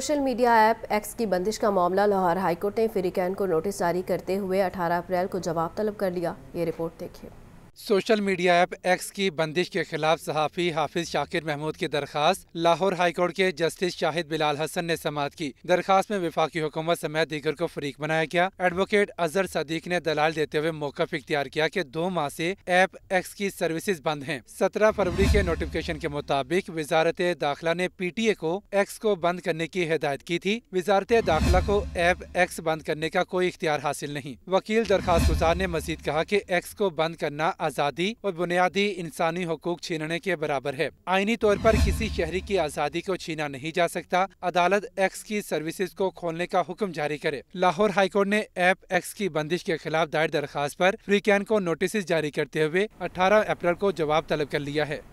social media app X की बंदिश का मामला लाहौर हाईकोर्ट ने फिरिकैन को नोटिस जारी करते हुए 18 अप्रैल को जवाब तलब कर लिया ये रिपोर्ट देखिए सोशल मीडिया ऐप एक्स की बंदिश के खिलाफ सहाफ़ी हाफिज शाकिर महमूद की दरखास्त लाहौर हाईकोर्ट के जस्टिस शाहिद बिलाल हसन ने समाप्त की दरखास्त में विफाकी हुकूमत समेत दीगर को फरीक बनाया गया एडवोकेट अजहर सदीक ने दलाल देते हुए मौकफ इख्तियार किया कि दो माह से ऐप एक्स की सर्विसेज बंद हैं सत्रह फरवरी के नोटिफिकेशन के मुताबिक वजारत दाखिला ने पी टी ए को एक्स को बंद करने की हिदायत की थी वजारत दाखिला को ऐप एक्स बंद करने का कोई इख्तियार हासिल नहीं वकील दरखास्त गुजार ने मजीद कहा की एक्स को बंद करना आज़ादी और बुनियादी इंसानी हकूक छीनने के बराबर है आइनी तौर पर किसी शहरी की आज़ादी को छीना नहीं जा सकता अदालत एक्स की सर्विसेज को खोलने का हुक्म जारी करे लाहौर हाईकोर्ट ने ऐप एक्स की बंदिश के खिलाफ दायर दरखास्त आरोप फ्री कैन को नोटिस जारी करते हुए अठारह अप्रैल को जवाब तलब कर लिया है